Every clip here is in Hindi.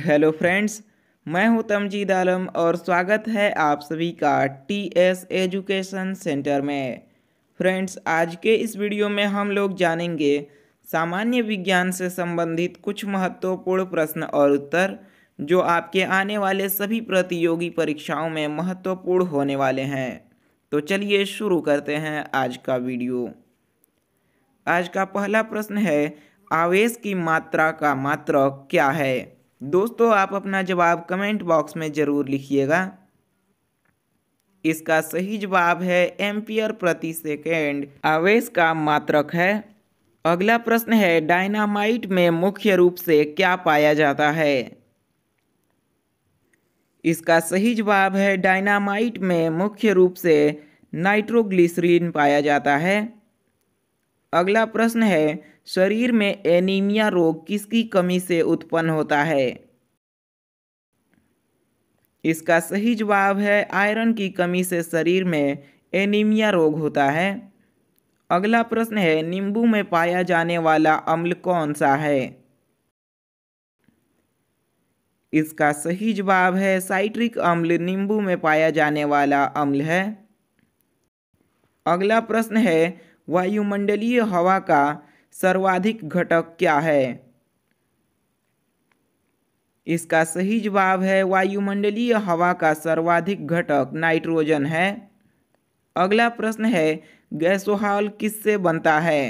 हेलो फ्रेंड्स मैं हूं तमजीद आलम और स्वागत है आप सभी का टी एस एजुकेशन सेंटर में फ्रेंड्स आज के इस वीडियो में हम लोग जानेंगे सामान्य विज्ञान से संबंधित कुछ महत्वपूर्ण प्रश्न और उत्तर जो आपके आने वाले सभी प्रतियोगी परीक्षाओं में महत्वपूर्ण होने वाले हैं तो चलिए शुरू करते हैं आज का वीडियो आज का पहला प्रश्न है आवेश की मात्रा का मात्रक क्या है दोस्तों आप अपना जवाब कमेंट बॉक्स में ज़रूर लिखिएगा इसका सही जवाब है एम्पियर प्रति सेकेंड आवेश का मात्रक है अगला प्रश्न है डायनामाइट में मुख्य रूप से क्या पाया जाता है इसका सही जवाब है डायनामाइट में मुख्य रूप से नाइट्रोग्लिसरीन पाया जाता है अगला प्रश्न है शरीर में एनीमिया रोग किसकी कमी से उत्पन्न होता है इसका सही जवाब है आयरन की कमी से शरीर में एनीमिया रोग होता है अगला प्रश्न है नींबू में पाया जाने वाला अम्ल कौन सा है इसका सही जवाब है साइट्रिक अम्ल नींबू में पाया जाने वाला अम्ल है अगला प्रश्न है वायुमंडलीय हवा का सर्वाधिक घटक क्या है इसका सही जवाब है वायुमंडलीय हवा का सर्वाधिक घटक नाइट्रोजन है अगला प्रश्न है गैसोहाल किससे बनता है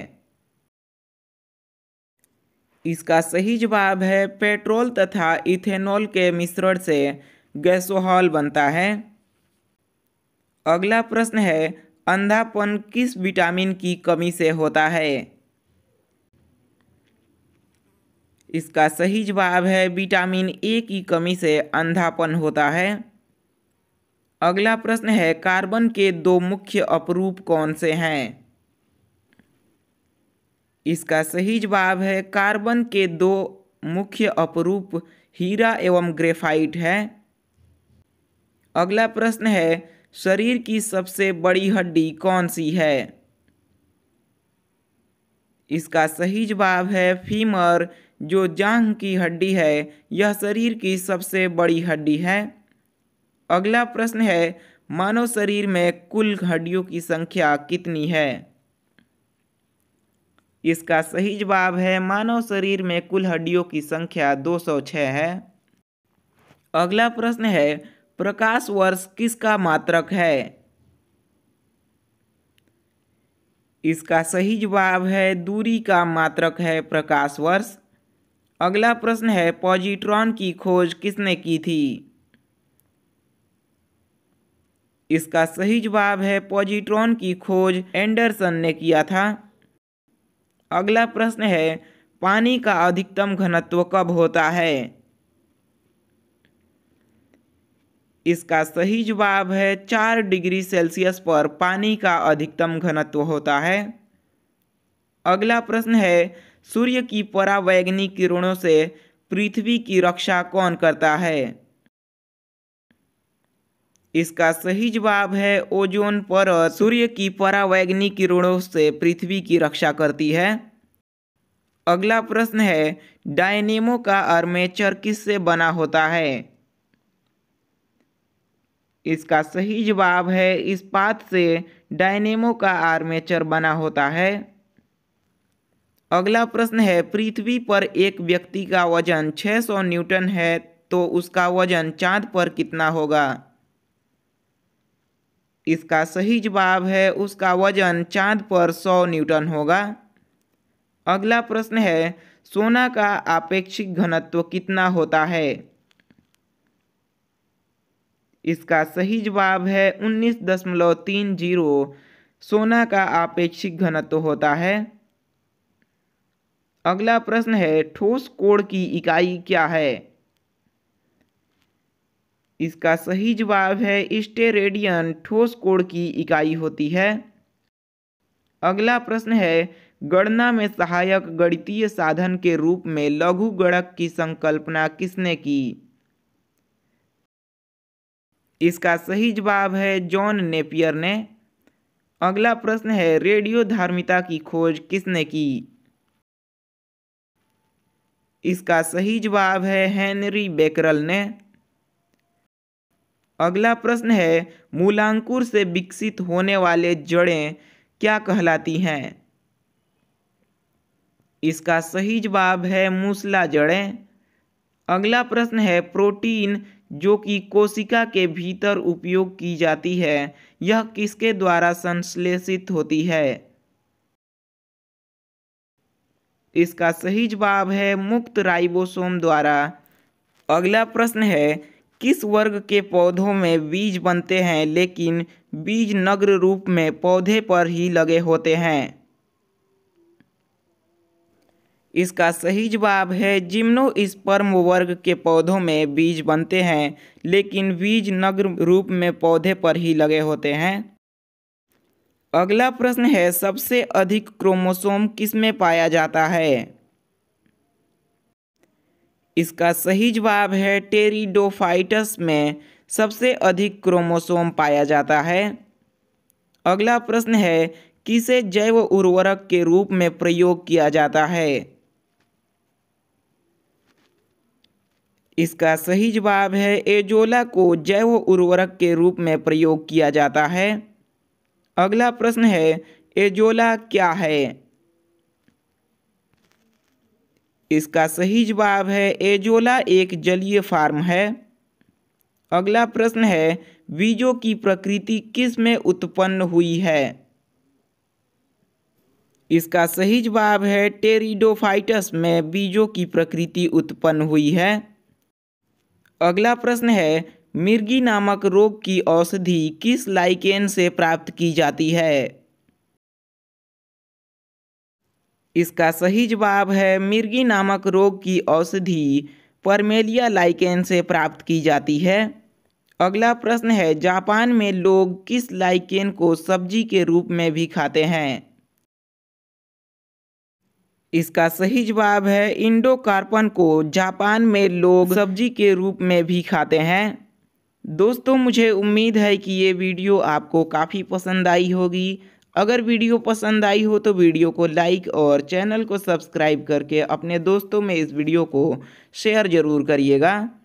इसका सही जवाब है पेट्रोल तथा इथेनॉल के मिश्रण से गैसोहॉल बनता है अगला प्रश्न है अंधापन किस विटामिन की कमी से होता है इसका सही जवाब है विटामिन ए की कमी से अंधापन होता है अगला प्रश्न है कार्बन के दो मुख्य अपरूप कौन से हैं इसका सही जवाब है कार्बन के दो मुख्य अपरूप हीरा एवं ग्रेफाइट है अगला प्रश्न है शरीर की सबसे बड़ी हड्डी कौन सी है इसका सही जवाब है फीमर जो जांघ की हड्डी है यह शरीर की सबसे बड़ी हड्डी है अगला प्रश्न है मानव शरीर में कुल हड्डियों की संख्या कितनी है इसका सही जवाब है मानव शरीर में कुल हड्डियों की संख्या 206 है अगला प्रश्न है प्रकाश वर्ष किसका मात्रक है इसका सही जवाब है दूरी का मात्रक है प्रकाश वर्ष अगला प्रश्न है पॉजिट्रॉन की खोज किसने की थी इसका सही जवाब है पॉजिट्रॉन की खोज एंडरसन ने किया था अगला प्रश्न है पानी का अधिकतम घनत्व कब होता है इसका सही जवाब है चार डिग्री सेल्सियस पर पानी का अधिकतम घनत्व होता है अगला प्रश्न है सूर्य की परावैग्नि किरणों से पृथ्वी की रक्षा कौन करता है इसका सही जवाब है ओजोन पर सूर्य की परावैग्नि किरणों से पृथ्वी की रक्षा करती है अगला प्रश्न है डायनेमो का आर्मेचर किससे बना होता है इसका सही जवाब है इस पात से डायनेमो का आर्मेचर बना होता है अगला प्रश्न है पृथ्वी पर एक व्यक्ति का वजन 600 न्यूटन है तो उसका वजन चांद पर कितना होगा इसका सही जवाब है उसका वजन चांद पर 100 न्यूटन होगा अगला प्रश्न है सोना का आपेक्षिक घनत्व कितना होता है इसका सही जवाब है उन्नीस दशमलव तीन जीरो सोना का आपेक्षिक घनत्व होता है अगला प्रश्न है ठोस कोण की इकाई क्या है इसका सही जवाब है स्टेरेडियन ठोस कोण की इकाई होती है अगला प्रश्न है गणना में सहायक गणितीय साधन के रूप में लघु गणक की संकल्पना किसने की इसका सही जवाब है जॉन नेपियर ने अगला प्रश्न है रेडियो धार्मिता की खोज किसने की इसका सही जवाब है हेनरी बेकरल ने अगला प्रश्न है मूलांकुर से विकसित होने वाले जड़ें क्या कहलाती हैं इसका सही जवाब है मूसला जड़ें अगला प्रश्न है प्रोटीन जो कि कोशिका के भीतर उपयोग की जाती है यह किसके द्वारा संश्लेषित होती है इसका सही जवाब है मुक्त राइबोसोम द्वारा अगला प्रश्न है किस वर्ग के पौधों में बीज बनते हैं लेकिन बीज नग्र रूप में पौधे पर ही लगे होते हैं इसका सही जवाब है स्पर्म वर्ग के पौधों में बीज बनते हैं लेकिन बीज नग्न रूप में पौधे पर ही लगे होते हैं अगला प्रश्न है सबसे अधिक क्रोमोसोम किस में पाया जाता है इसका सही जवाब है टेरिडोफाइटस में सबसे अधिक क्रोमोसोम पाया जाता है अगला प्रश्न है किसे जैव उर्वरक के रूप में प्रयोग किया जाता है इसका सही जवाब है एजोला को जैव उर्वरक के रूप में प्रयोग किया जाता है अगला प्रश्न है एजोला क्या है इसका सही जवाब है एजोला एक जलीय फार्म है अगला प्रश्न है बीजों की प्रकृति किस में उत्पन्न हुई है इसका सही जवाब है टेरिडोफाइटस में बीजों की प्रकृति उत्पन्न हुई है अगला प्रश्न है मिर्गी नामक रोग की औषधि किस लाइकेन से प्राप्त की जाती है इसका सही जवाब है मिर्गी नामक रोग की औषधि परमेलिया लाइकेन से प्राप्त की जाती है अगला प्रश्न है जापान में लोग किस लाइकेन को सब्जी के रूप में भी खाते हैं इसका सही जवाब है इंडो कार्पन को जापान में लोग सब्जी के रूप में भी खाते हैं दोस्तों मुझे उम्मीद है कि ये वीडियो आपको काफ़ी पसंद आई होगी अगर वीडियो पसंद आई हो तो वीडियो को लाइक और चैनल को सब्सक्राइब करके अपने दोस्तों में इस वीडियो को शेयर ज़रूर करिएगा